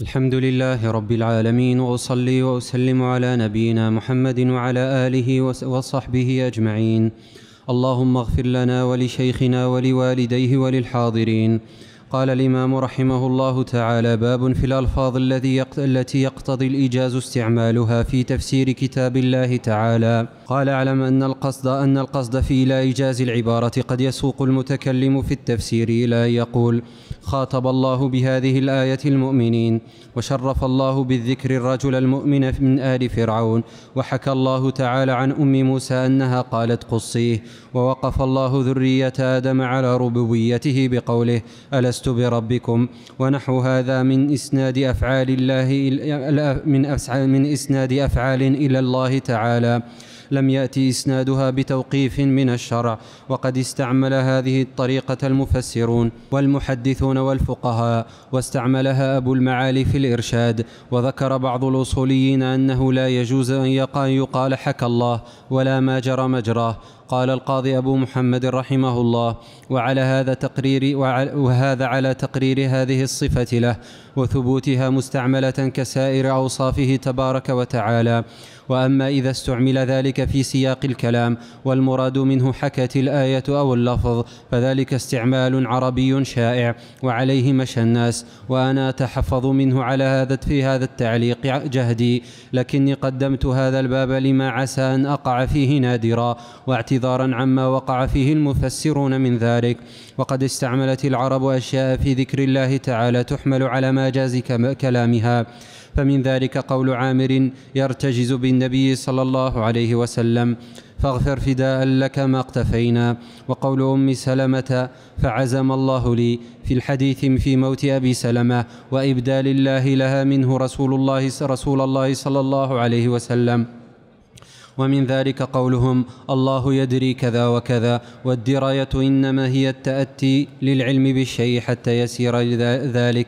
الحمد لله رب العالمين واصلي واسلم على نبينا محمد وعلى اله وصحبه اجمعين اللهم اغفر لنا ولشيخنا ولوالديه وللحاضرين قال الامام رحمه الله تعالى باب في الالفاظ الذي التي يقتضي الايجاز استعمالها في تفسير كتاب الله تعالى قال اعلم ان القصد ان القصد في لا ايجاز العباره قد يسوق المتكلم في التفسير الى ان يقول خاطب الله بهذه الآية المؤمنين وشرف الله بالذكر الرجل المؤمن من آل فرعون وحكى الله تعالى عن أم موسى أنها قالت قصيه ووقف الله ذرية آدم على ربوبيته بقوله ألست بربكم ونحو هذا من إسناد أفعال الله من إسناد أفعال إلى الله تعالى لم يأتي إسنادها بتوقيف من الشرع وقد استعمل هذه الطريقة المفسرون والمحدثون والفقهاء واستعملها أبو المعالي في الإرشاد وذكر بعض الأصوليين أنه لا يجوز أن يقال حكى الله ولا ما جرى مجراه قال القاضي أبو محمد رحمه الله وعلى هذا تقرير وهذا على تقرير هذه الصفة له وثبوتها مستعملة كسائر أوصافه تبارك وتعالى وأما إذا استعمل ذلك في سياق الكلام والمراد منه حكت الآية أو اللفظ فذلك استعمال عربي شائع وعليه مشى الناس وأنا أتحفظ منه على هذا في هذا التعليق جهدي لكني قدمت هذا الباب لما عسى أن أقع فيه نادرا واعتذارا عما وقع فيه المفسرون من ذلك وقد استعملت العرب أشياء في ذكر الله تعالى تحمل على ما جاز كلامها فمن ذلك قول عامر يرتجز بالنبي صلى الله عليه وسلم فاغفر فداء لك ما اقتفينا وقول ام سلمه فعزم الله لي في الحديث في موت ابي سلمه وابدال الله لها منه رسول الله رسول الله صلى الله عليه وسلم ومن ذلك قولهم الله يدري كذا وكذا والدرايه انما هي التاتي للعلم بالشيء حتى يسير ذلك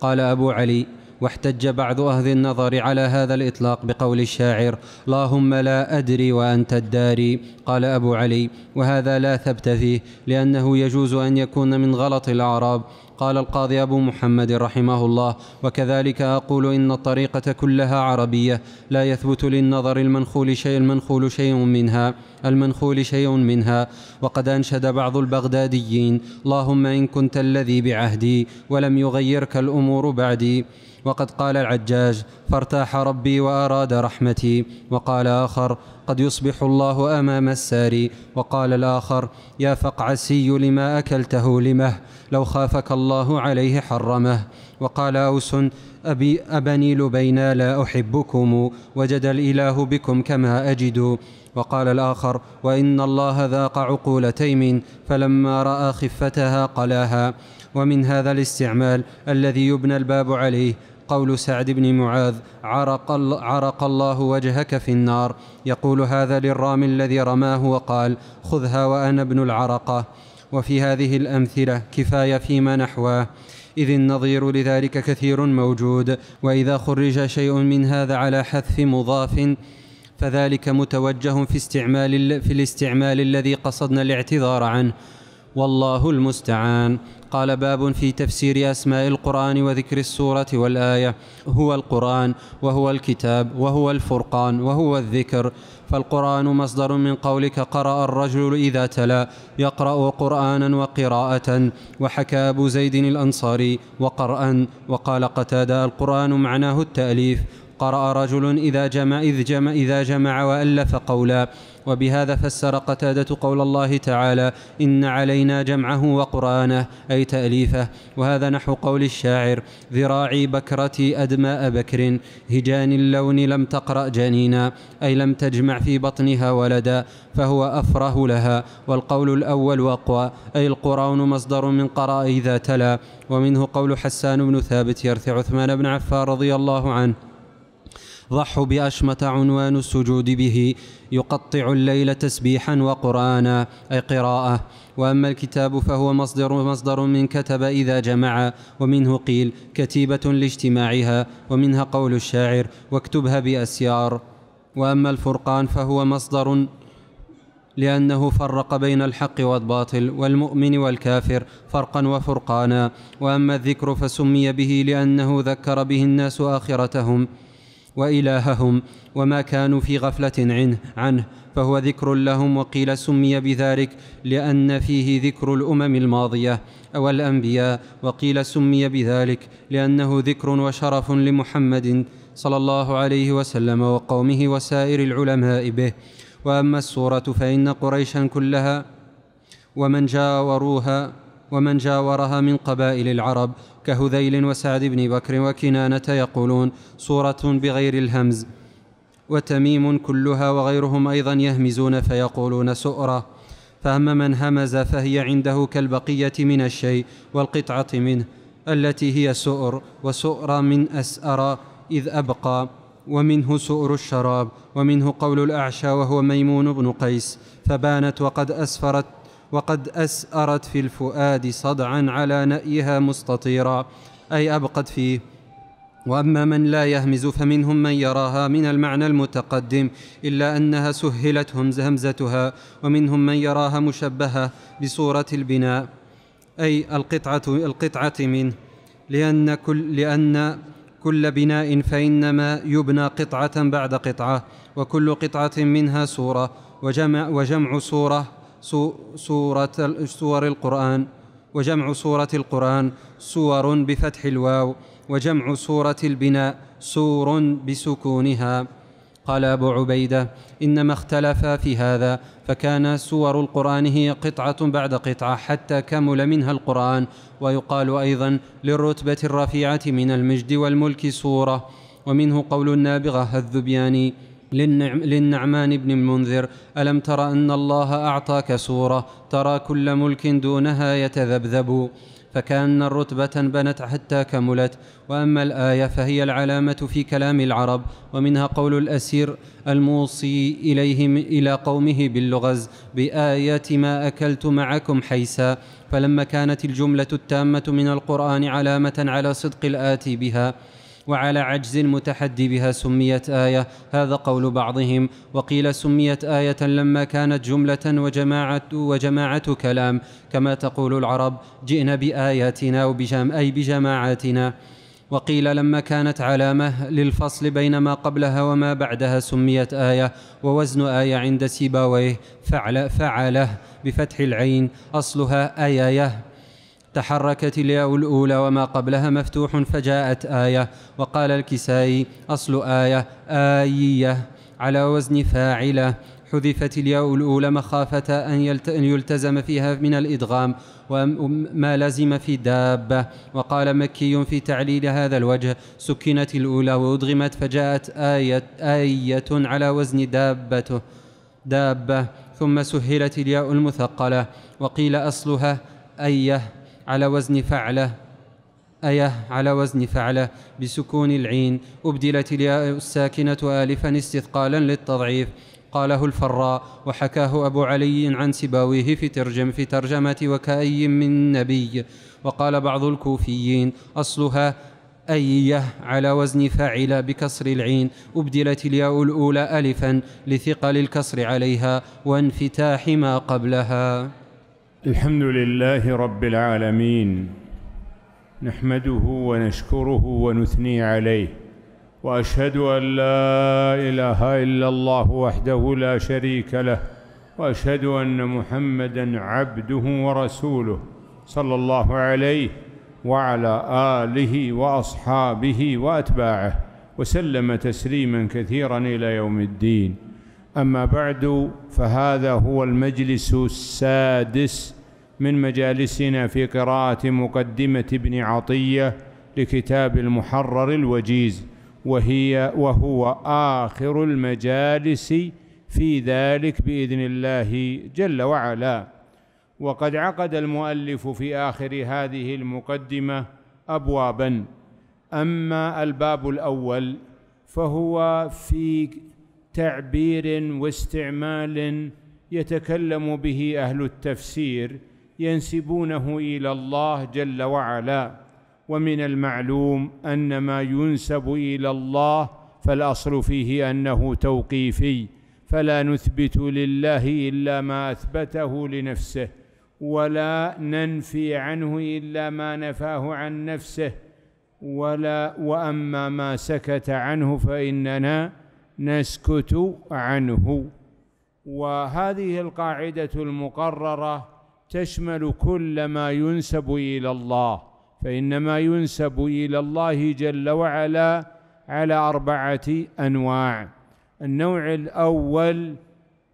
قال ابو علي واحتج بعض أهل النظر على هذا الإطلاق بقول الشاعر اللهم لا أدري وأنت الداري قال أبو علي وهذا لا ثبت فيه لأنه يجوز أن يكون من غلط الأعراب قال القاضي أبو محمد رحمه الله وكذلك أقول إن الطريقة كلها عربية لا يثبت للنظر المنخول شيء المنخول شيء منها المنخول شيء منها وقد أنشد بعض البغداديين اللهم إن كنت الذي بعهدي ولم يغيرك الأمور بعدي وقد قال العجاج فارتاح ربي وأراد رحمتي وقال آخر قد يصبح الله أمام الساري وقال الآخر يا فقعسي لما أكلته لمه لو خافك الله عليه حرمه وقال أوس أبي أبني لبينا لا أحبكم وجد الإله بكم كما أجد وقال الآخر وإن الله ذاق عقول تيم فلما رأى خفتها قلاها ومن هذا الاستعمال الذي يبنى الباب عليه قول سعد بن معاذ عرق, عرق الله وجهك في النار يقول هذا للرامي الذي رماه وقال خذها وأنا ابن العرقة وفي هذه الأمثلة كفاية فيما نحواه إذ النظير لذلك كثير موجود وإذا خرج شيء من هذا على حذف مضاف فذلك متوجه في استعمال في الاستعمال الذي قصدنا الاعتذار عنه والله المستعان قال باب في تفسير أسماء القرآن وذكر السورة والآية هو القرآن وهو الكتاب وهو الفرقان وهو الذكر فالقرآن مصدر من قولك قرأ الرجل إذا تلا يقرأ قرآنا وقراءة وحكى أبو زيد الأنصاري وقرا وقال قتادة القرآن معناه التأليف قرأ رجل إذا جمع إذ جمع إذا جمع وألف قولا وبهذا فسر قتادة قول الله تعالى إن علينا جمعه وقرآنه أي تأليفه وهذا نحو قول الشاعر ذراعي بكرتي أدماء بكر هجان اللون لم تقرأ جنينا أي لم تجمع في بطنها ولدا فهو أفره لها والقول الأول أقوى أي القرآن مصدر من قراء إذا تلا ومنه قول حسان بن ثابت يرثي عثمان بن عفان رضي الله عنه ضحوا بأشمت عنوان السجود به يقطع الليل تسبيحا وقرآنا أي قراءة وأما الكتاب فهو مصدر مصدر من كتب إذا جمع ومنه قيل كتيبة لاجتماعها ومنها قول الشاعر واكتبها بأسيار وأما الفرقان فهو مصدر لأنه فرق بين الحق والباطل والمؤمن والكافر فرقا وفرقانا وأما الذكر فسمي به لأنه ذكر به الناس آخرتهم والههم وما كانوا في غفله عنه, عنه فهو ذكر لهم وقيل سمي بذلك لان فيه ذكر الامم الماضيه او الانبياء وقيل سمي بذلك لانه ذكر وشرف لمحمد صلى الله عليه وسلم وقومه وسائر العلماء به واما السوره فان قريشا كلها ومن جاوروها ومن جاورها من قبائل العرب كهذيل وسعد بن بكر وكنانة يقولون صورة بغير الهمز وتميم كلها وغيرهم أيضا يهمزون فيقولون سؤرة فأما من همز فهي عنده كالبقية من الشيء والقطعة منه التي هي سؤر وسؤر من أسأر إذ أبقى ومنه سؤر الشراب ومنه قول الأعشى وهو ميمون بن قيس فبانت وقد أسفرت وقد أسأرت في الفؤاد صدعا على نأيها مستطيرا أي أبقت فيه واما من لا يهمز فمنهم من يراها من المعنى المتقدم الا انها سهلتهم همزتها ومنهم من يراها مشبهه بصوره البناء اي القطعه القطعه منه لان كل لان كل بناء فانما يبنى قطعه بعد قطعه وكل قطعه منها صوره وجمع وجمع صوره سورة سور القرآن وجمع سورة القرآن سور بفتح الواو وجمع سورة البناء سور بسكونها قال أبو عبيدة إنما اختلفا في هذا فكان سور القرآن هي قطعة بعد قطعة حتى كمل منها القرآن ويقال أيضا للرتبة الرفيعة من المجد والملك سورة ومنه قول النابغة الذبياني للنعم للنعمان بن المنذر الم تر ان الله اعطاك سوره ترى كل ملك دونها يتذبذب فكأن الرتبة انبنت حتى كملت وأما الآية فهي العلامة في كلام العرب ومنها قول الأسير الموصي إليهم إلى قومه باللغز بآية ما أكلت معكم حيسا فلما كانت الجملة التامة من القرآن علامة على صدق الآتي بها وعلى عجز المتحدي بها سميت آية هذا قول بعضهم وقيل سميت آية لما كانت جملة وجماعة, وجماعة كلام كما تقول العرب جئنا بآياتنا وبجام أي بجماعاتنا وقيل لما كانت علامة للفصل بين ما قبلها وما بعدها سميت آية ووزن آية عند سيباويه فعل فعله بفتح العين أصلها آيايه تحركت الياء الأولى وما قبلها مفتوح فجاءت آية وقال الكسائي أصل آية آيية على وزن فاعلة حذفت الياء الأولى مخافة أن يلتزم فيها من الإدغام وما لزم في دابة وقال مكي في تعليل هذا الوجه سكنت الأولى وأدغمت فجاءت آية, آية على وزن دابته دابة ثم سهلت الياء المثقلة وقيل أصلها أيه على وزن فعله أيه على وزن فعله بسكون العين أبدلت الياء الساكنة آلفا استثقالا للتضعيف قاله الفراء وحكاه أبو علي عن سباويه في ترجم في ترجمة وكأي من نبي وقال بعض الكوفيين أصلها أيه على وزن فاعل بكسر العين أبدلت الياء الأولى ألفا لثقل الكسر عليها وانفتاح ما قبلها الحمد لله رب العالمين نحمده ونشكره ونثني عليه واشهد ان لا اله الا الله وحده لا شريك له واشهد ان محمدا عبده ورسوله صلى الله عليه وعلى اله واصحابه واتباعه وسلم تسليما كثيرا الى يوم الدين أما بعد فهذا هو المجلس السادس من مجالسنا في قراءة مقدمة ابن عطية لكتاب المحرر الوجيز وهي وهو آخر المجالس في ذلك بإذن الله جل وعلا وقد عقد المؤلف في آخر هذه المقدمة أبوابا أما الباب الأول فهو في تعبير واستعمال يتكلم به اهل التفسير ينسبونه الى الله جل وعلا ومن المعلوم ان ما ينسب الى الله فالاصل فيه انه توقيفي فلا نثبت لله الا ما اثبته لنفسه ولا ننفي عنه الا ما نفاه عن نفسه ولا واما ما سكت عنه فاننا نسكت عنه وهذه القاعدة المقررة تشمل كل ما ينسب إلى الله فإنما ينسب إلى الله جل وعلا على أربعة أنواع النوع الأول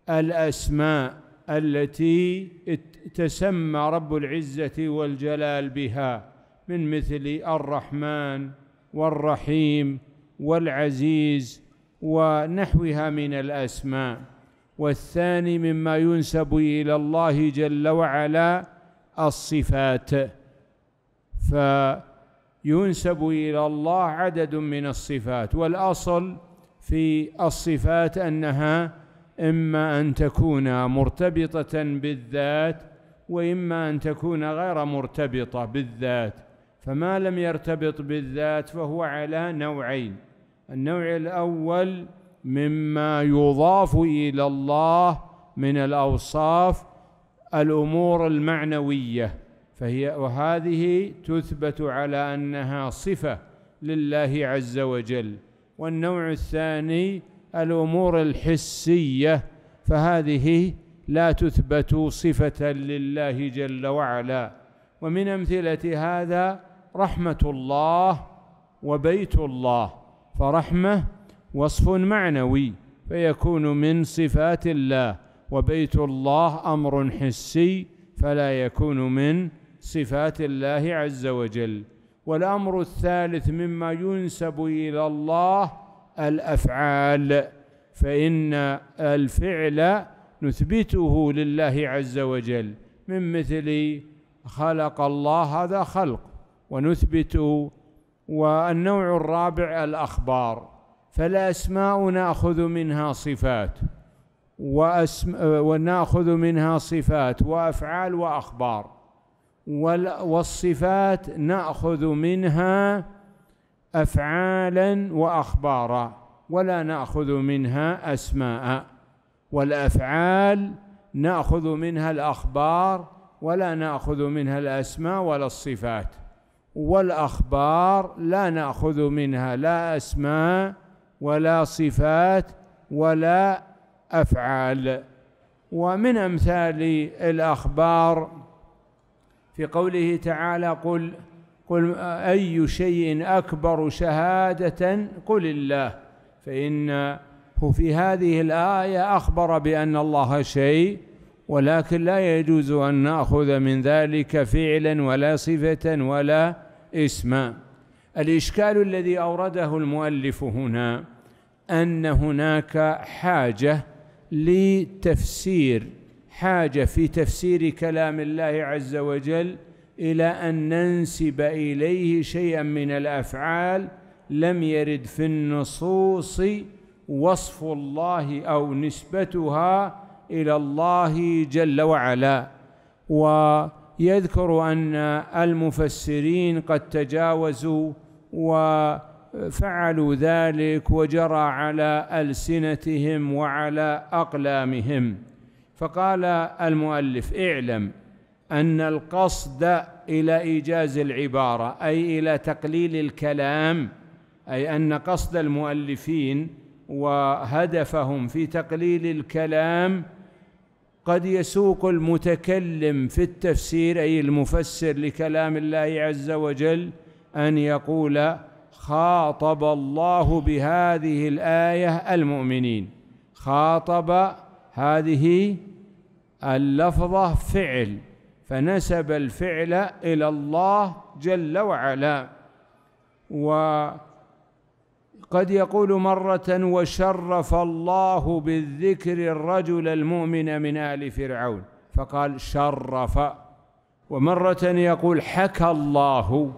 الأسماء التي تسمى رب العزة والجلال بها من مثل الرحمن والرحيم والعزيز ونحوها من الأسماء والثاني مما ينسب إلى الله جل وعلا الصفات فينسب إلى الله عدد من الصفات والأصل في الصفات أنها إما أن تكون مرتبطة بالذات وإما أن تكون غير مرتبطة بالذات فما لم يرتبط بالذات فهو على نوعين النوع الأول مما يضاف إلى الله من الأوصاف الأمور المعنوية فهي وهذه تثبت على أنها صفة لله عز وجل والنوع الثاني الأمور الحسية فهذه لا تثبت صفة لله جل وعلا ومن أمثلة هذا رحمة الله وبيت الله فرحمة وصف معنوي فيكون من صفات الله وبيت الله أمر حسي فلا يكون من صفات الله عز وجل والأمر الثالث مما ينسب إلى الله الأفعال فإن الفعل نثبته لله عز وجل من مثل خلق الله هذا خلق ونثبت والنوع الرابع الأخبار فالأسماء نأخذ منها صفات وأسم ونأخذ منها صفات وأفعال وأخبار والصفات نأخذ منها أفعالا وأخبارا ولا نأخذ منها أسماء والأفعال نأخذ منها الأخبار ولا نأخذ منها الأسماء ولا الصفات والأخبار لا نأخذ منها لا أسماء ولا صفات ولا أفعال ومن أمثال الأخبار في قوله تعالى قل قل أي شيء أكبر شهادة قل الله فإنه في هذه الآية أخبر بأن الله شيء ولكن لا يجوز أن نأخذ من ذلك فعلا ولا صفة ولا اسما الإشكال الذي أورده المؤلف هنا أن هناك حاجة لتفسير حاجة في تفسير كلام الله عز وجل إلى أن ننسب إليه شيئا من الأفعال لم يرد في النصوص وصف الله أو نسبتها إلى الله جل وعلا ويذكر أن المفسرين قد تجاوزوا وفعلوا ذلك وجرى على ألسنتهم وعلى أقلامهم فقال المؤلف اعلم أن القصد إلى إيجاز العبارة أي إلى تقليل الكلام أي أن قصد المؤلفين وهدفهم في تقليل الكلام قد يسوق المتكلم في التفسير أي المفسر لكلام الله عز وجل أن يقول خاطب الله بهذه الآية المؤمنين خاطب هذه اللفظة فعل فنسب الفعل إلى الله جل وعلا و قد يقول مرة وشرف الله بالذكر الرجل المؤمن من آل فرعون فقال شرف ومرة يقول حكى الله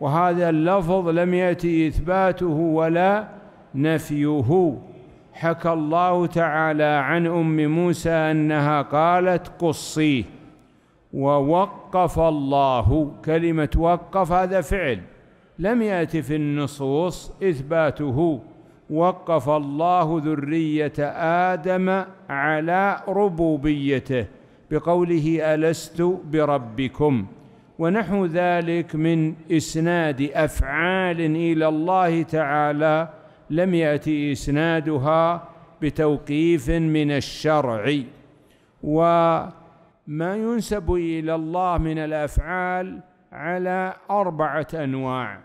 وهذا اللفظ لم يأتي إثباته ولا نفيه حكى الله تعالى عن أم موسى أنها قالت قصيه ووقف الله كلمة وقف هذا فعل لم يأت في النصوص إثباته وقف الله ذرية آدم على ربوبيته بقوله ألست بربكم ونحو ذلك من إسناد أفعال إلى الله تعالى لم يأتي إسنادها بتوقيف من الشرع وما ينسب إلى الله من الأفعال على أربعة أنواع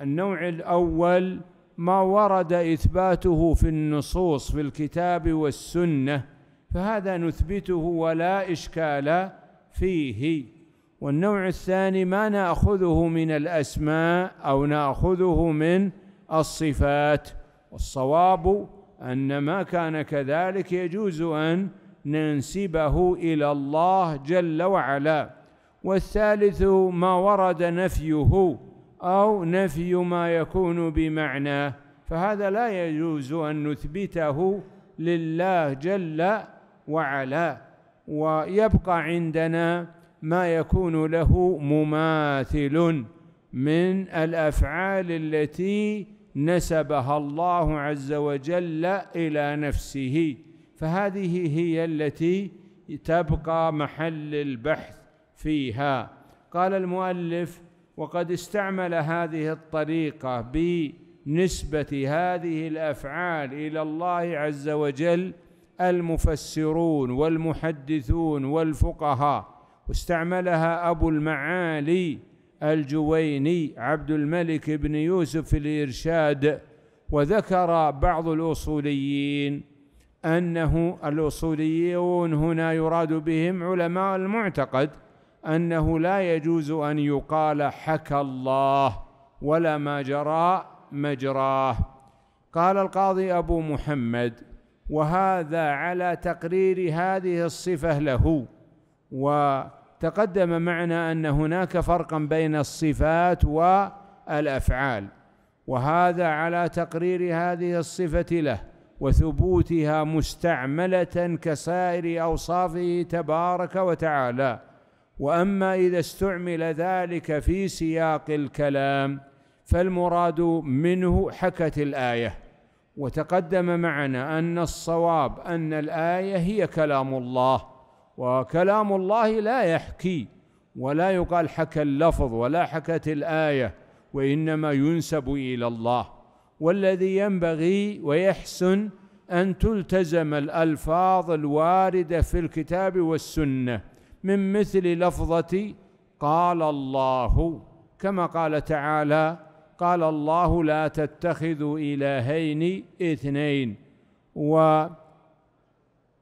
النوع الاول ما ورد اثباته في النصوص في الكتاب والسنه فهذا نثبته ولا اشكال فيه والنوع الثاني ما ناخذه من الاسماء او ناخذه من الصفات والصواب ان ما كان كذلك يجوز ان ننسبه الى الله جل وعلا والثالث ما ورد نفيه أو نفي ما يكون بمعنى فهذا لا يجوز أن نثبته لله جل وعلا ويبقى عندنا ما يكون له مماثل من الأفعال التي نسبها الله عز وجل إلى نفسه فهذه هي التي تبقى محل البحث فيها قال المؤلف وقد استعمل هذه الطريقة بنسبة هذه الأفعال إلى الله عز وجل المفسرون والمحدثون والفقهاء واستعملها أبو المعالي الجويني عبد الملك بن يوسف في الإرشاد وذكر بعض الأصوليين أنه الأصوليون هنا يراد بهم علماء المعتقد أنه لا يجوز أن يقال حكى الله ولا ما جرى مجراه قال القاضي أبو محمد وهذا على تقرير هذه الصفة له وتقدم معنا أن هناك فرقا بين الصفات والأفعال وهذا على تقرير هذه الصفة له وثبوتها مستعملة كسائر أوصافه تبارك وتعالى واما اذا استعمل ذلك في سياق الكلام فالمراد منه حكت الايه وتقدم معنا ان الصواب ان الايه هي كلام الله وكلام الله لا يحكي ولا يقال حكى اللفظ ولا حكت الايه وانما ينسب الى الله والذي ينبغي ويحسن ان تلتزم الالفاظ الوارده في الكتاب والسنه من مثل لفظة قال الله كما قال تعالى قال الله لا تتخذوا إلهين اثنين وقال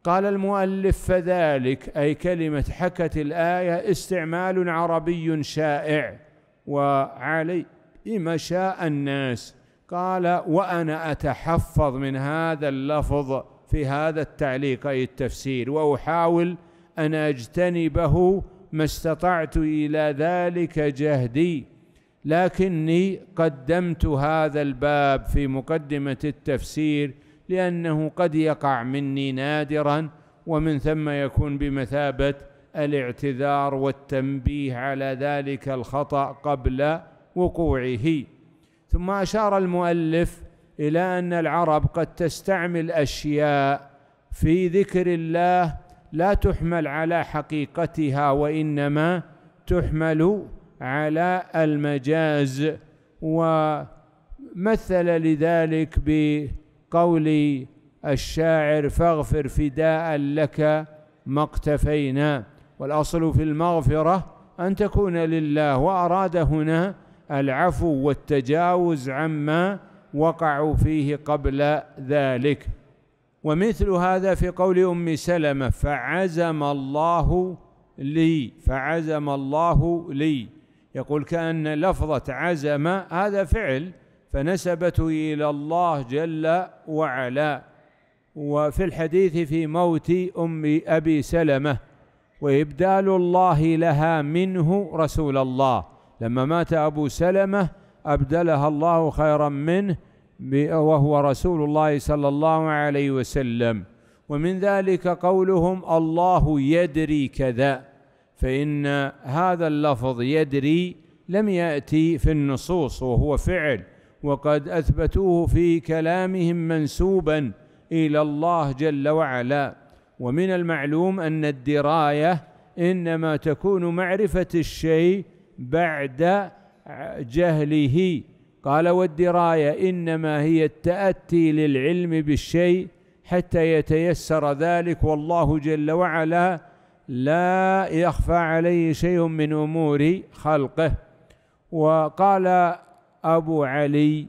المؤلف فذلك أي كلمة حكت الآية استعمال عربي شائع وعلي ما شاء الناس قال وأنا أتحفظ من هذا اللفظ في هذا التعليق أي التفسير وأحاول أن أجتنبه ما استطعت إلى ذلك جهدي لكني قدمت هذا الباب في مقدمة التفسير لأنه قد يقع مني نادرا ومن ثم يكون بمثابة الاعتذار والتنبيه على ذلك الخطأ قبل وقوعه ثم أشار المؤلف إلى أن العرب قد تستعمل أشياء في ذكر الله لا تحمل على حقيقتها وإنما تحمل على المجاز ومثل لذلك بقول الشاعر فاغفر فداء لك ما اقتفينا والأصل في المغفرة أن تكون لله وأراد هنا العفو والتجاوز عما وقعوا فيه قبل ذلك ومثل هذا في قول أم سلمة فعزم الله لي فعزم الله لي يقول كأن لفظة عزم هذا فعل فنسبته إلى الله جل وعلا وفي الحديث في موت أم أبي سلمة وإبدال الله لها منه رسول الله لما مات أبو سلمة أبدلها الله خيرا منه وهو رسول الله صلى الله عليه وسلم ومن ذلك قولهم الله يدري كذا فإن هذا اللفظ يدري لم يأتي في النصوص وهو فعل وقد أثبتوه في كلامهم منسوبا إلى الله جل وعلا ومن المعلوم أن الدراية إنما تكون معرفة الشيء بعد جهله قال والدرايه انما هي التاتي للعلم بالشيء حتى يتيسر ذلك والله جل وعلا لا يخفى عليه شيء من امور خلقه وقال ابو علي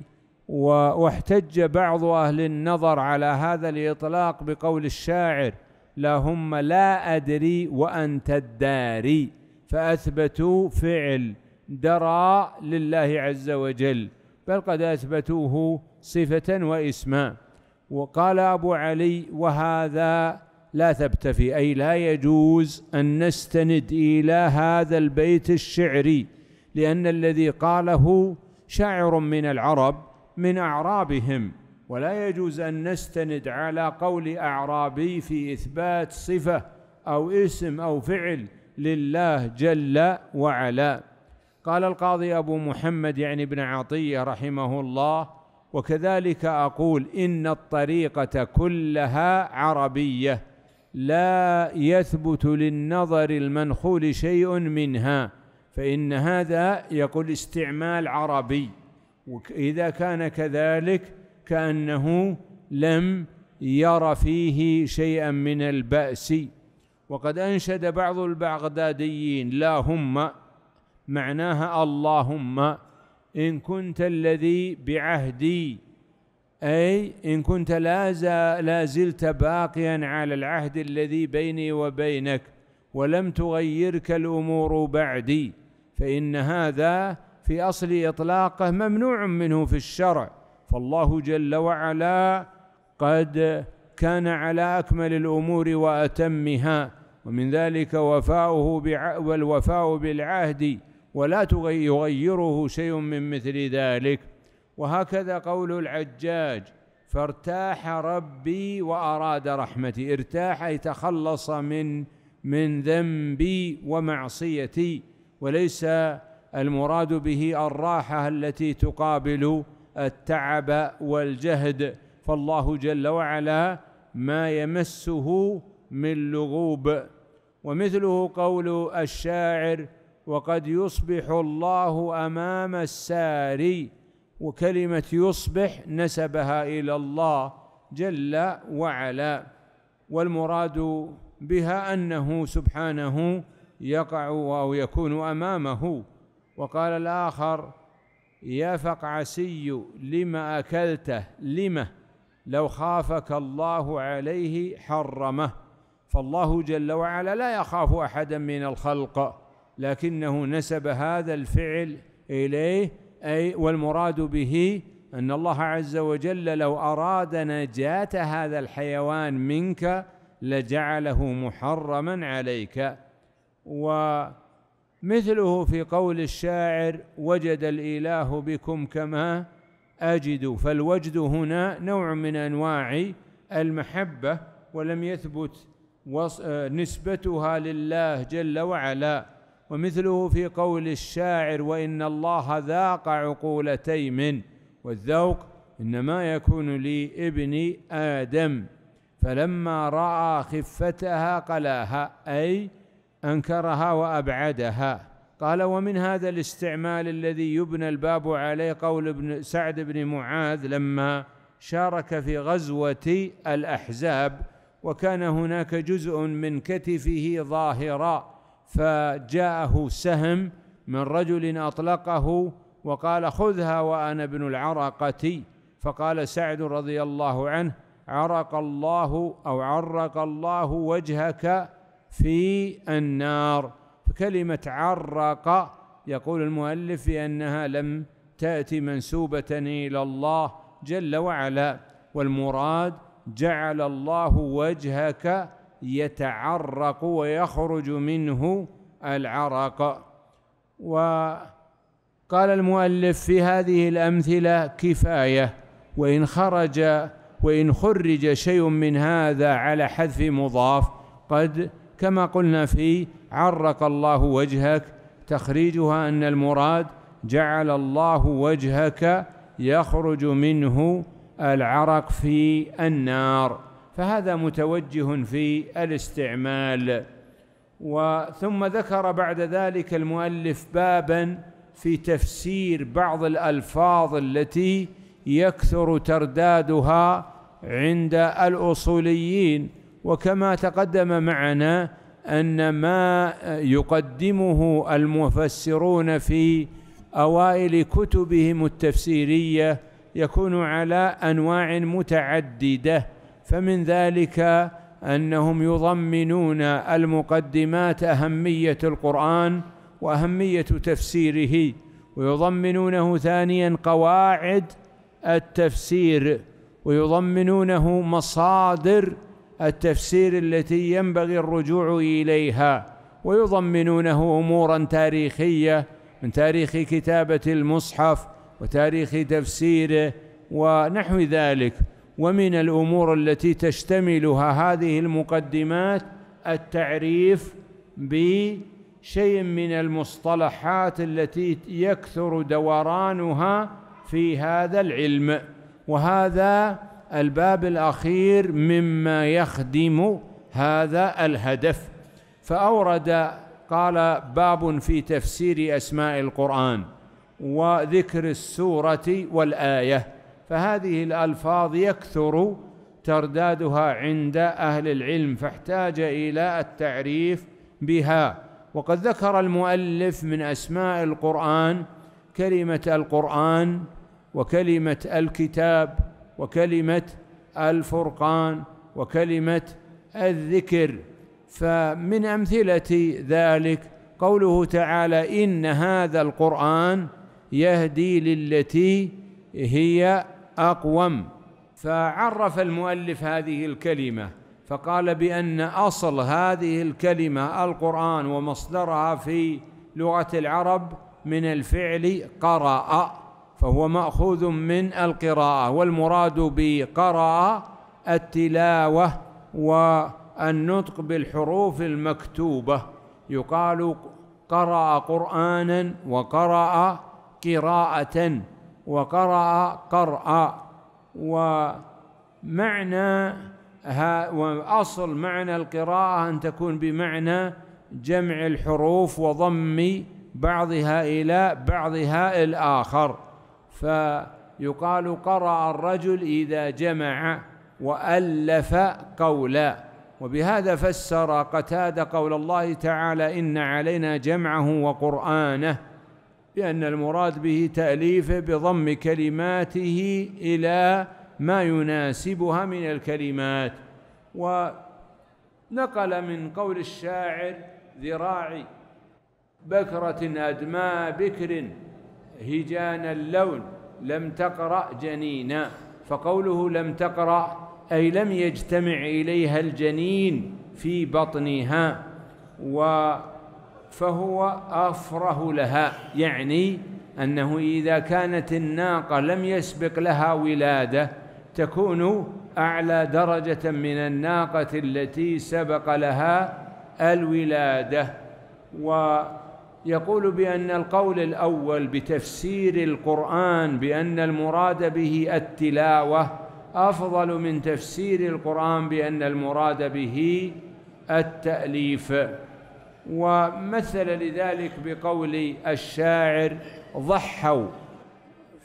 واحتج بعض اهل النظر على هذا الاطلاق بقول الشاعر لهم لا ادري وانت الداري فاثبتوا فعل درى لله عز وجل بل قد أثبتوه صفة واسما وقال أبو علي وهذا لا ثبت في أي لا يجوز أن نستند إلى هذا البيت الشعري لأن الذي قاله شاعر من العرب من أعرابهم ولا يجوز أن نستند على قول أعرابي في إثبات صفة أو اسم أو فعل لله جل وعلا قال القاضي أبو محمد يعني ابن عطية رحمه الله وكذلك أقول إن الطريقة كلها عربية لا يثبت للنظر المنخول شيء منها فإن هذا يقول استعمال عربي إذا كان كذلك كأنه لم ير فيه شيئا من البأس وقد أنشد بعض البغداديين لا هم معناها اللهم إن كنت الذي بعهدي أي إن كنت لا زلت باقيا على العهد الذي بيني وبينك ولم تغيرك الأمور بعدي فإن هذا في أصل إطلاقه ممنوع منه في الشرع فالله جل وعلا قد كان على أكمل الأمور وأتمها ومن ذلك وفاؤه والوفاء بالعهد ولا يغيره شيء من مثل ذلك وهكذا قول العجاج فارتاح ربي وأراد رحمتي ارتاح أي تخلص من من ذنبي ومعصيتي وليس المراد به الراحة التي تقابل التعب والجهد فالله جل وعلا ما يمسه من لغوب ومثله قول الشاعر وقد يصبح الله امام الساري وكلمه يصبح نسبها الى الله جل وعلا والمراد بها انه سبحانه يقع او يكون امامه وقال الاخر يا فقعسي لما اكلته لم لو خافك الله عليه حرمه فالله جل وعلا لا يخاف احدا من الخلق لكنه نسب هذا الفعل إليه أي والمراد به أن الله عز وجل لو أراد نجاة هذا الحيوان منك لجعله محرما عليك ومثله في قول الشاعر وجد الإله بكم كما أجد فالوجد هنا نوع من أنواع المحبة ولم يثبت نسبتها لله جل وعلا ومثله في قول الشاعر وإن الله ذاق عقول تيم والذوق إنما يكون لابن آدم فلما رأى خفتها قلاها أي أنكرها وأبعدها قال ومن هذا الاستعمال الذي يبنى الباب عليه قول ابن سعد بن معاذ لما شارك في غزوة الأحزاب وكان هناك جزء من كتفه ظاهرا فجاءه سهم من رجل أطلقه وقال خذها وأنا ابن العرقة فقال سعد رضي الله عنه عرق الله أو عرق الله وجهك في النار فكلمة عرق يقول المؤلف بأنها لم تأتي منسوبة إلى الله جل وعلا والمراد جعل الله وجهك يتعرق ويخرج منه العرق وقال المؤلف في هذه الأمثلة كفاية وإن خرج وإن خرج شيء من هذا على حذف مضاف قد كما قلنا في عرق الله وجهك تخريجها أن المراد جعل الله وجهك يخرج منه العرق في النار فهذا متوجه في الاستعمال وثم ذكر بعد ذلك المؤلف بابا في تفسير بعض الألفاظ التي يكثر تردادها عند الأصوليين وكما تقدم معنا أن ما يقدمه المفسرون في أوائل كتبهم التفسيرية يكون على أنواع متعددة فمن ذلك أنهم يضمنون المقدمات أهمية القرآن وأهمية تفسيره ويضمنونه ثانيا قواعد التفسير ويضمنونه مصادر التفسير التي ينبغي الرجوع إليها ويضمنونه أمورا تاريخية من تاريخ كتابة المصحف وتاريخ تفسيره ونحو ذلك ومن الأمور التي تشتملها هذه المقدمات التعريف بشيء من المصطلحات التي يكثر دورانها في هذا العلم وهذا الباب الأخير مما يخدم هذا الهدف فأورد قال باب في تفسير أسماء القرآن وذكر السورة والآية فهذه الألفاظ يكثر تردادها عند أهل العلم فاحتاج إلى التعريف بها وقد ذكر المؤلف من أسماء القرآن كلمة القرآن وكلمة الكتاب وكلمة الفرقان وكلمة الذكر فمن أمثلة ذلك قوله تعالى إن هذا القرآن يهدي للتي هي أقوم فعرف المؤلف هذه الكلمة فقال بأن أصل هذه الكلمة القرآن ومصدرها في لغة العرب من الفعل قرأ فهو مأخوذ من القراءة والمراد بقرأ التلاوة والنطق بالحروف المكتوبة يقال قرأ قرآنا وقرأ قراءة وقرأ قرأ ومعنى ها وأصل معنى القراءة أن تكون بمعنى جمع الحروف وضم بعضها إلى بعضها الآخر فيقال قرأ الرجل إذا جمع وألف قولا وبهذا فسر قتاد قول الله تعالى إن علينا جمعه وقرآنه لأن المراد به تأليفه بضم كلماته إلى ما يناسبها من الكلمات ونقل من قول الشاعر ذراعي بكرة أدمى بكر هجان اللون لم تقرأ جنينا فقوله لم تقرأ أي لم يجتمع إليها الجنين في بطنها و فهو أفره لها يعني أنه إذا كانت الناقة لم يسبق لها ولادة تكون أعلى درجة من الناقة التي سبق لها الولادة ويقول بأن القول الأول بتفسير القرآن بأن المراد به التلاوة أفضل من تفسير القرآن بأن المراد به التأليف ومثل لذلك بقول الشاعر ضحوا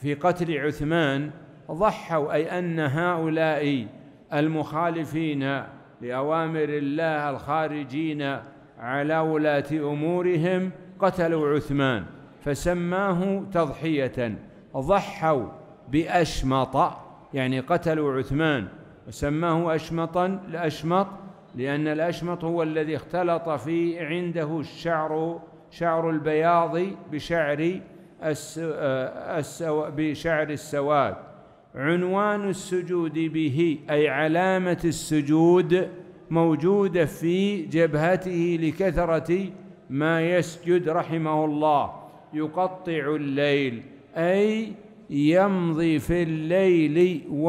في قتل عثمان ضحوا أي أن هؤلاء المخالفين لأوامر الله الخارجين على ولاة أمورهم قتلوا عثمان فسماه تضحية ضحوا بأشمط يعني قتلوا عثمان وسماه أشمطا لأشمط لأن الأشمط هو الذي اختلط في عنده الشعر شعر البياض بشعر آه، بشعر السواد عنوان السجود به أي علامة السجود موجودة في جبهته لكثرة ما يسجد رحمه الله يقطع الليل أي يمضي في الليل و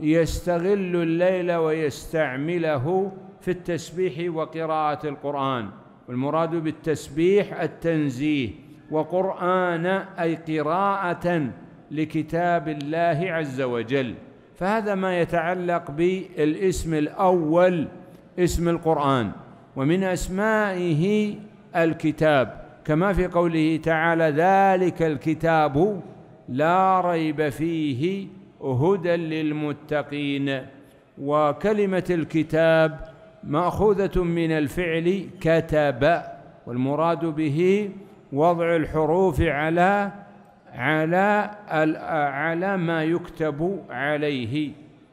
يستغل الليل ويستعمله في التسبيح وقراءة القرآن والمراد بالتسبيح التنزيه وقرآن أي قراءة لكتاب الله عز وجل فهذا ما يتعلق بالاسم الأول اسم القرآن ومن أسمائه الكتاب كما في قوله تعالى ذلك الكتاب لا ريب فيه هدى للمتقين وكلمة الكتاب مأخوذة من الفعل كتب والمراد به وضع الحروف على على على ما يكتب عليه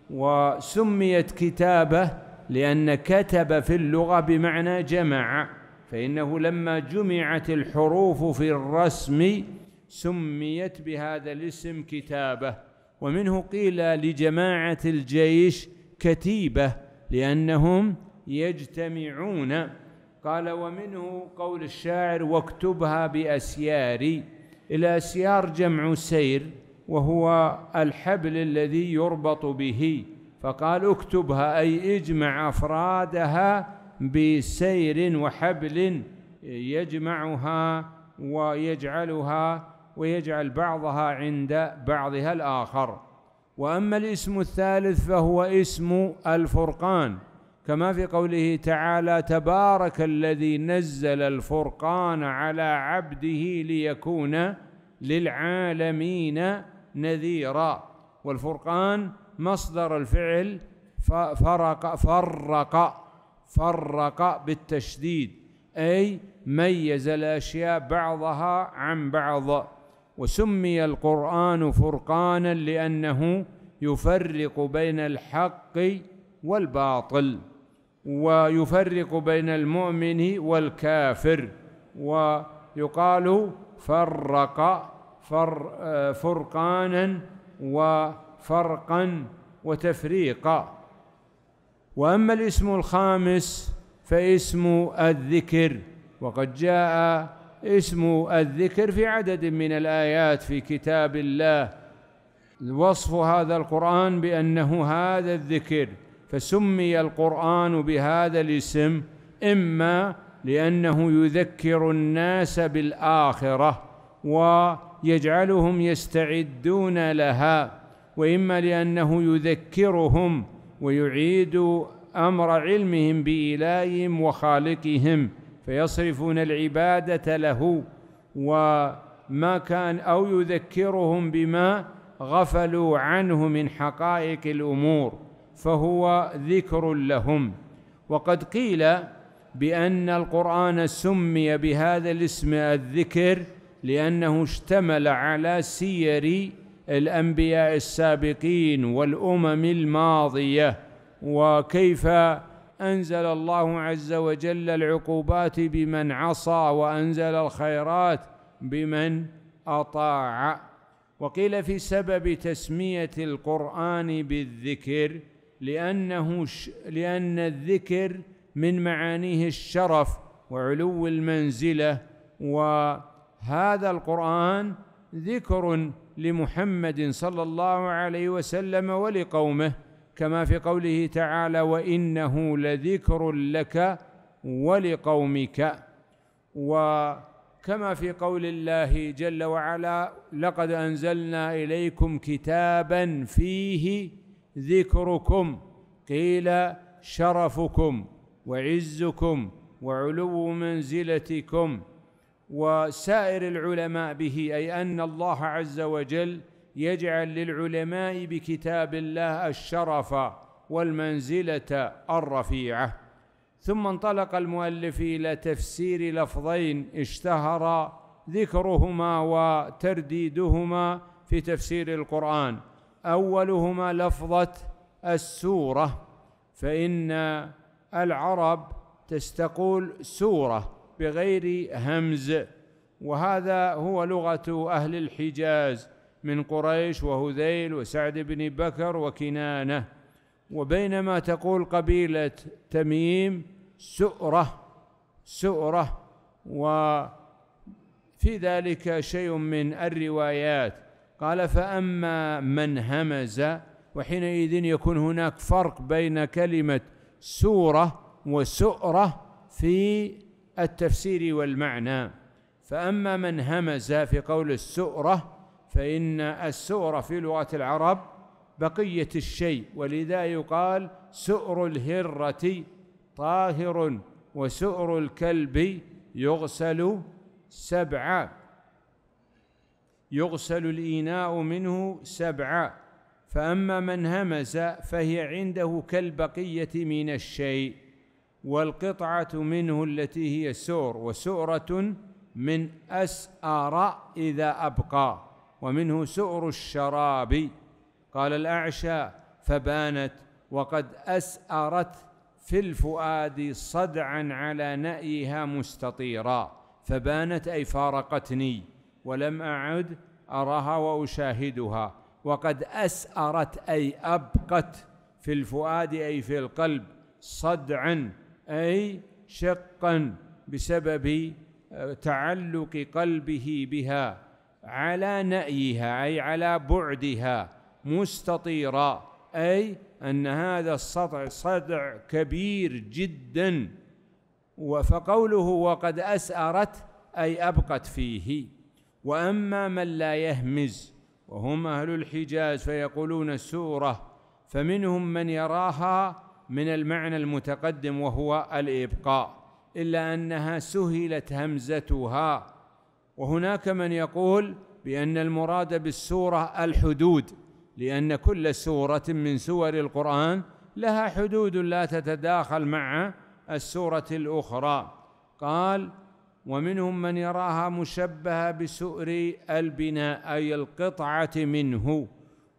وسميت كتابه لأن كتب في اللغة بمعنى جمع فإنه لما جمعت الحروف في الرسم سميت بهذا الاسم كتابه ومنه قيل لجماعة الجيش كتيبة لأنهم يجتمعون قال ومنه قول الشاعر واكتبها بأسياري الأسيار جمع سير وهو الحبل الذي يربط به فقال اكتبها أي اجمع أفرادها بسير وحبل يجمعها ويجعلها ويجعل بعضها عند بعضها الآخر وأما الاسم الثالث فهو اسم الفرقان كما في قوله تعالى تبارك الذي نزل الفرقان على عبده ليكون للعالمين نذيرا والفرقان مصدر الفعل فرق فرق فرق بالتشديد أي ميز الأشياء بعضها عن بعض وسمي القرآن فرقانا لأنه يفرق بين الحق والباطل ويفرق بين المؤمن والكافر ويقال فرق فر فرقانا وفرقا وتفريقا واما الاسم الخامس فاسم الذكر وقد جاء اسم الذكر في عدد من الآيات في كتاب الله وصف هذا القرآن بأنه هذا الذكر فسمي القرآن بهذا الاسم إما لأنه يذكر الناس بالآخرة ويجعلهم يستعدون لها وإما لأنه يذكرهم ويعيد أمر علمهم بإلههم وخالقهم فيصرفون العبادة له وما كان أو يذكرهم بما غفلوا عنه من حقائق الأمور فهو ذكر لهم وقد قيل بأن القرآن سمي بهذا الاسم الذكر لأنه اشتمل على سير الأنبياء السابقين والأمم الماضية وكيف انزل الله عز وجل العقوبات بمن عصى وانزل الخيرات بمن اطاع وقيل في سبب تسميه القران بالذكر لانه ش... لان الذكر من معانيه الشرف وعلو المنزله وهذا القران ذكر لمحمد صلى الله عليه وسلم ولقومه كما في قوله تعالى وانه لذكر لك ولقومك وكما في قول الله جل وعلا لقد انزلنا اليكم كتابا فيه ذكركم قيل شرفكم وعزكم وعلو منزلتكم وسائر العلماء به اي ان الله عز وجل يجعل للعلماء بكتاب الله الشرف والمنزله الرفيعه ثم انطلق المؤلف الى تفسير لفظين اشتهر ذكرهما وترديدهما في تفسير القران اولهما لفظه السوره فان العرب تستقول سوره بغير همز وهذا هو لغه اهل الحجاز من قريش وهذيل وسعد بن بكر وكنانة وبينما تقول قبيلة تميم سؤرة سؤرة وفي ذلك شيء من الروايات قال فأما من همز وحينئذ يكون هناك فرق بين كلمة سورة وسؤرة في التفسير والمعنى فأما من همز في قول السؤرة فإن السؤر في لغة العرب بقية الشيء ولذا يقال سؤر الهرة طاهر وسؤر الكلب يغسل سبعا يغسل الإناء منه سبعا فأما من همز فهي عنده كالبقية من الشيء والقطعة منه التي هي سور وسورة من أسأر إذا أبقى ومنه سؤر الشراب قال الأعشى فبانت وقد أسأرت في الفؤاد صدعا على نأيها مستطيرا فبانت أي فارقتني ولم أعد أراها وأشاهدها وقد أسأرت أي أبقت في الفؤاد أي في القلب صدعا أي شقا بسبب تعلق قلبه بها على نأيها أي على بعدها مستطيرا أي أن هذا السطع صدع كبير جدا وفقوله وقد أسأرت أي أبقت فيه وأما من لا يهمز وهم أهل الحجاز فيقولون السورة فمنهم من يراها من المعنى المتقدم وهو الإبقاء إلا أنها سهلت همزتها وهناك من يقول بأن المراد بالسورة الحدود لأن كل سورة من سور القرآن لها حدود لا تتداخل مع السورة الأخرى قال ومنهم من يراها مشبهة بسؤر البناء أي القطعة منه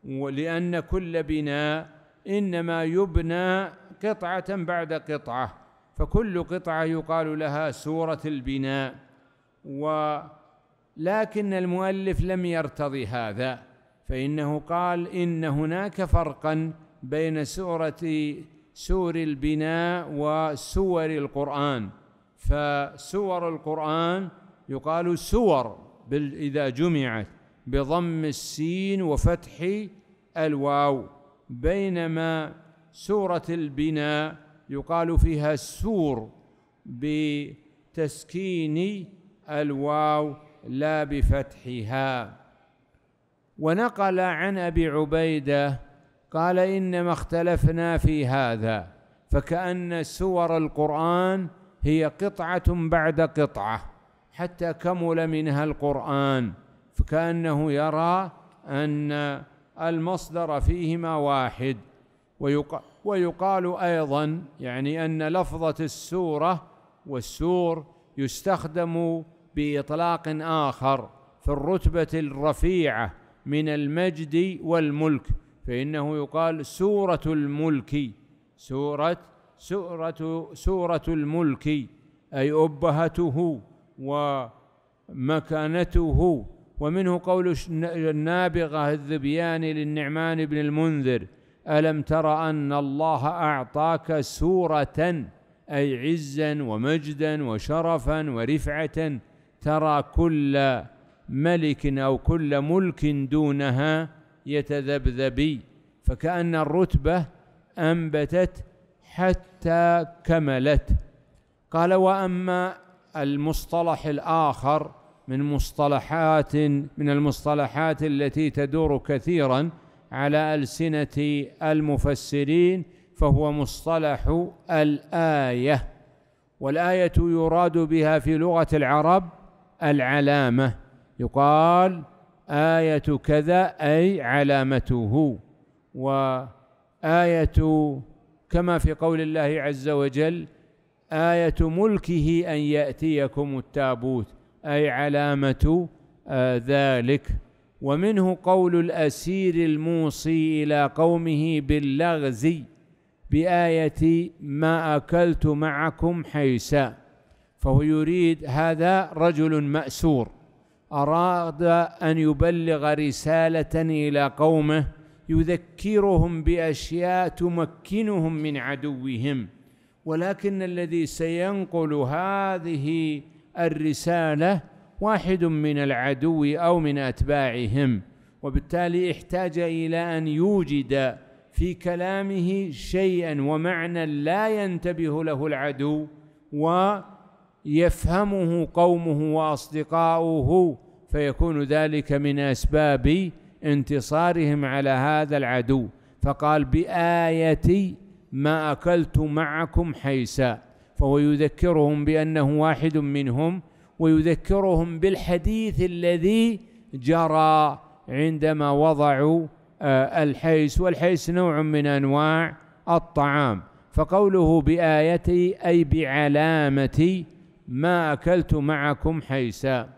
ولأن كل بناء إنما يبنى قطعة بعد قطعة فكل قطعة يقال لها سورة البناء و لكن المؤلف لم يرتضي هذا فإنه قال إن هناك فرقا بين سورة سور البناء وسور القرآن فسور القرآن يقال سور إذا جمعت بضم السين وفتح الواو بينما سورة البناء يقال فيها السور بتسكين الواو لا بفتحها ونقل عن أبي عبيدة قال إنما اختلفنا في هذا فكأن سور القرآن هي قطعة بعد قطعة حتى كمل منها القرآن فكأنه يرى أن المصدر فيهما واحد ويقال أيضا يعني أن لفظة السورة والسور يستخدم باطلاق اخر في الرتبه الرفيعه من المجد والملك فانه يقال سوره الملك سوره سوره سوره الملك اي ابهته ومكانته ومنه قول النابغه الذبياني للنعمان بن المنذر الم تر ان الله اعطاك سوره اي عزا ومجدا وشرفا ورفعه ترى كل ملك أو كل ملك دونها يتذبذبي فكأن الرتبة أنبتت حتى كملت قال وأما المصطلح الآخر من مصطلحات من المصطلحات التي تدور كثيرا على ألسنة المفسرين فهو مصطلح الآية والآية يراد بها في لغة العرب العلامة يقال آية كذا أي علامته وآية كما في قول الله عز وجل آية ملكه أن يأتيكم التابوت أي علامة آه ذلك ومنه قول الأسير الموصي إلى قومه باللغز بآية ما أكلت معكم حيثا فهو يريد هذا رجل مأسور أراد أن يبلغ رسالة إلى قومه يذكرهم بأشياء تمكنهم من عدوهم ولكن الذي سينقل هذه الرسالة واحد من العدو أو من أتباعهم وبالتالي احتاج إلى أن يوجد في كلامه شيئا ومعنى لا ينتبه له العدو و يفهمه قومه واصدقاؤه فيكون ذلك من اسباب انتصارهم على هذا العدو فقال بآيتي ما أكلت معكم حيسا فهو يذكرهم بأنه واحد منهم ويذكرهم بالحديث الذي جرى عندما وضعوا آه، الحيس والحيس نوع من أنواع الطعام فقوله بآيتي أي بعلامتي ما أكلت معكم حيسا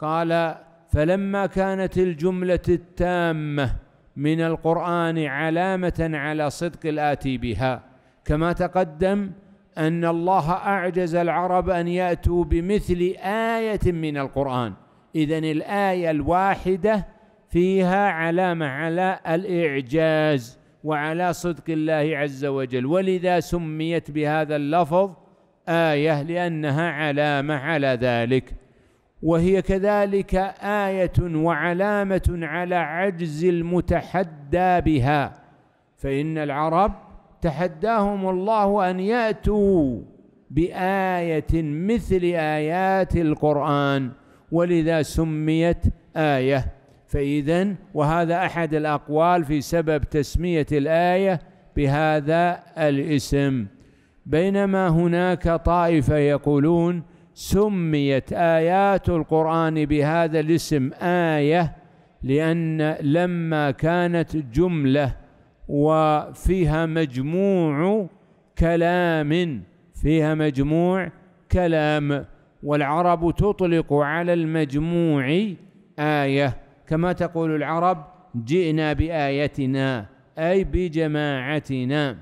قال فلما كانت الجملة التامة من القرآن علامة على صدق الآتي بها كما تقدم أن الله أعجز العرب أن يأتوا بمثل آية من القرآن إذن الآية الواحدة فيها علامة على الإعجاز وعلى صدق الله عز وجل ولذا سميت بهذا اللفظ آية لأنها علامة على ذلك وهي كذلك آية وعلامة على عجز المتحدى بها فإن العرب تحداهم الله أن يأتوا بآية مثل آيات القرآن ولذا سميت آية فإذا وهذا أحد الأقوال في سبب تسمية الآية بهذا الاسم بينما هناك طائفة يقولون سميت آيات القرآن بهذا الاسم آية لأن لما كانت جملة وفيها مجموع كلام فيها مجموع كلام والعرب تطلق على المجموع آية كما تقول العرب جئنا بآيتنا أي بجماعتنا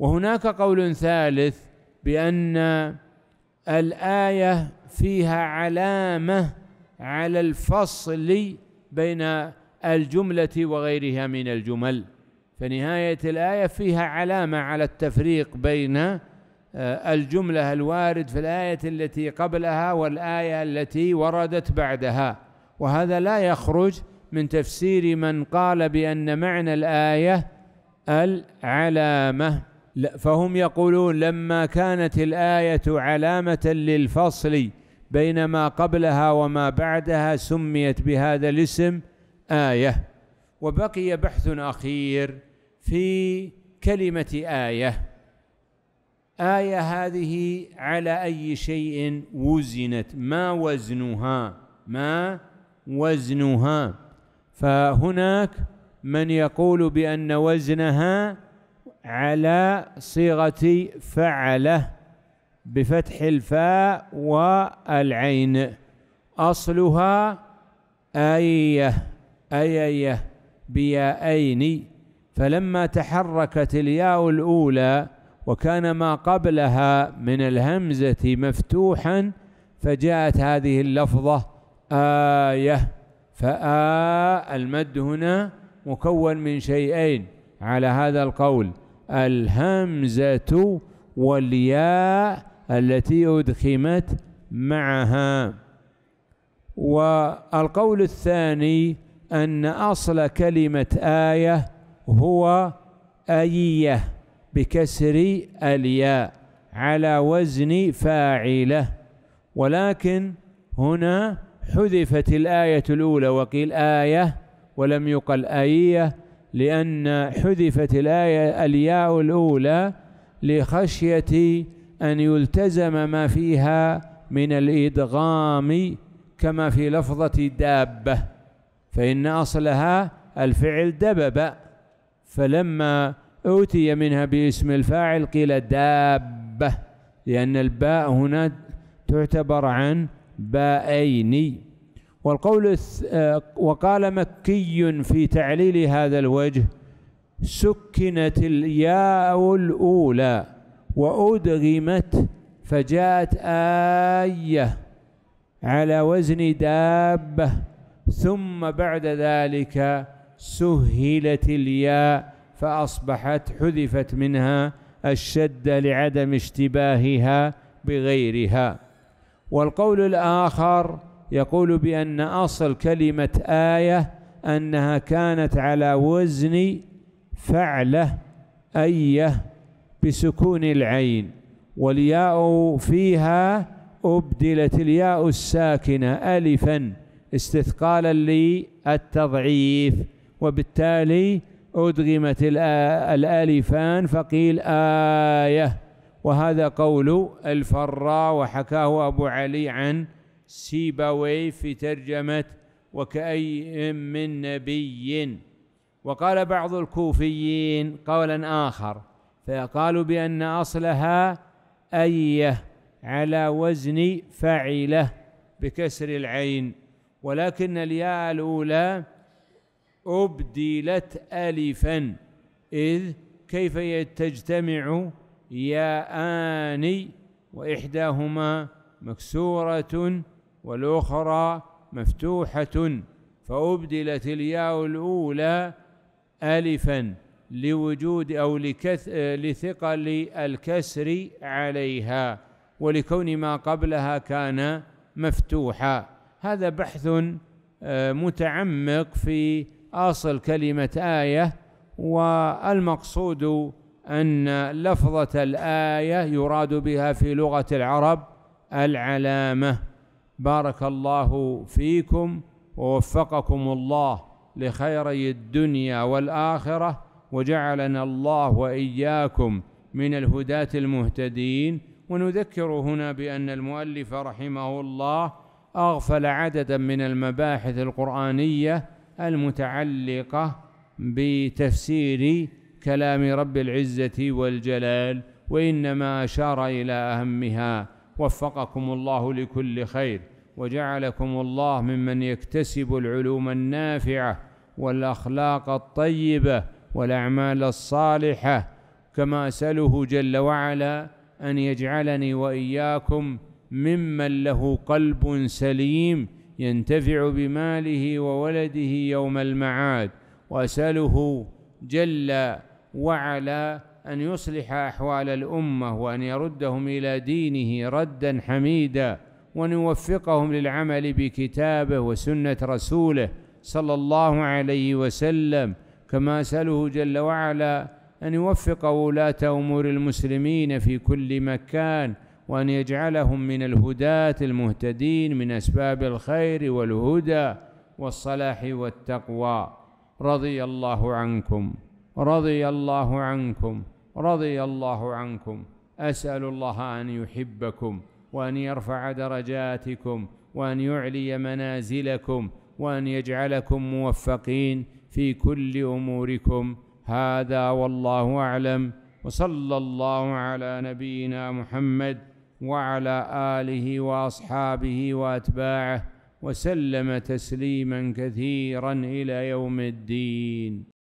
وهناك قول ثالث بأن الآية فيها علامة على الفصل بين الجملة وغيرها من الجمل فنهاية الآية فيها علامة على التفريق بين آه، الجملة الوارد في الآية التي قبلها والآية التي وردت بعدها وهذا لا يخرج من تفسير من قال بأن معنى الآية العلامة فهم يقولون لما كانت الآية علامة للفصل بين ما قبلها وما بعدها سميت بهذا الاسم آية وبقي بحث أخير في كلمة آية آية هذه على أي شيء وزنت ما وزنها ما وزنها فهناك من يقول بأن وزنها على صيغة فعله بفتح الفاء والعين أصلها أيه أيه بيائين فلما تحركت الياء الأولى وكان ما قبلها من الهمزة مفتوحا فجاءت هذه اللفظة آية فآ المد هنا مكون من شيئين على هذا القول الهمزة والياء التي أدخمت معها والقول الثاني أن أصل كلمة آية هو أية بكسر الياء على وزن فاعلة ولكن هنا حذفت الآية الأولى وقيل آية ولم يقل آية لأن حذفت الآية الياء الأولى لخشية أن يلتزم ما فيها من الإدغام كما في لفظة دابة فإن أصلها الفعل دبب فلما أوتي منها باسم الفاعل قيل دابة لأن الباء هنا تعتبر عن بائين والقول آه، وقال مكي في تعليل هذا الوجه سكنت الياء الأولى وأدغمت فجاءت آية على وزن دابة ثم بعد ذلك سهلت الياء فأصبحت حذفت منها الشدة لعدم اشتباهها بغيرها والقول الآخر يقول بأن أصل كلمة آية أنها كانت على وزن فعله أيه بسكون العين والياء فيها أبدلت الياء الساكنة ألفا استثقالا للتضعيف وبالتالي أدغمت الآلفان فقيل آية وهذا قول الفراء وحكاه أبو علي عن سيبويه في ترجمة وكأي من نبي وقال بعض الكوفيين قولا آخر فقالوا بأن أصلها أيه على وزن فعله بكسر العين ولكن الياء الأولى أبدلت ألفا إذ كيف تجتمع ياءان وإحداهما مكسورة والأخرى مفتوحة فأبدلت الياء الأولى ألفا لوجود أو لكث لثقل الكسر عليها ولكون ما قبلها كان مفتوحا هذا بحث آه، متعمق في أصل كلمة آية والمقصود أن لفظة الآية يراد بها في لغة العرب العلامة بارك الله فيكم ووفقكم الله لخيري الدنيا والآخرة وجعلنا الله وإياكم من الهداة المهتدين ونذكر هنا بأن المؤلف رحمه الله أغفل عددا من المباحث القرآنية المتعلقة بتفسير كلام رب العزة والجلال وإنما أشار إلى أهمها وفقكم الله لكل خير وجعلكم الله ممن يكتسب العلوم النافعه والاخلاق الطيبه والاعمال الصالحه كما اساله جل وعلا ان يجعلني واياكم ممن له قلب سليم ينتفع بماله وولده يوم المعاد واساله جل وعلا أن يصلح أحوال الأمة وأن يردهم إلى دينه ردا حميدا وأن يوفقهم للعمل بكتابه وسنة رسوله صلى الله عليه وسلم كما أسأله جل وعلا أن يوفق ولاة أمور المسلمين في كل مكان وأن يجعلهم من الهداة المهتدين من أسباب الخير والهدى والصلاح والتقوى رضي الله عنكم رضي الله عنكم رضي الله عنكم أسأل الله أن يحبكم وأن يرفع درجاتكم وأن يعلي منازلكم وأن يجعلكم موفقين في كل أموركم هذا والله أعلم وصلى الله على نبينا محمد وعلى آله وأصحابه وأتباعه وسلم تسليما كثيرا إلى يوم الدين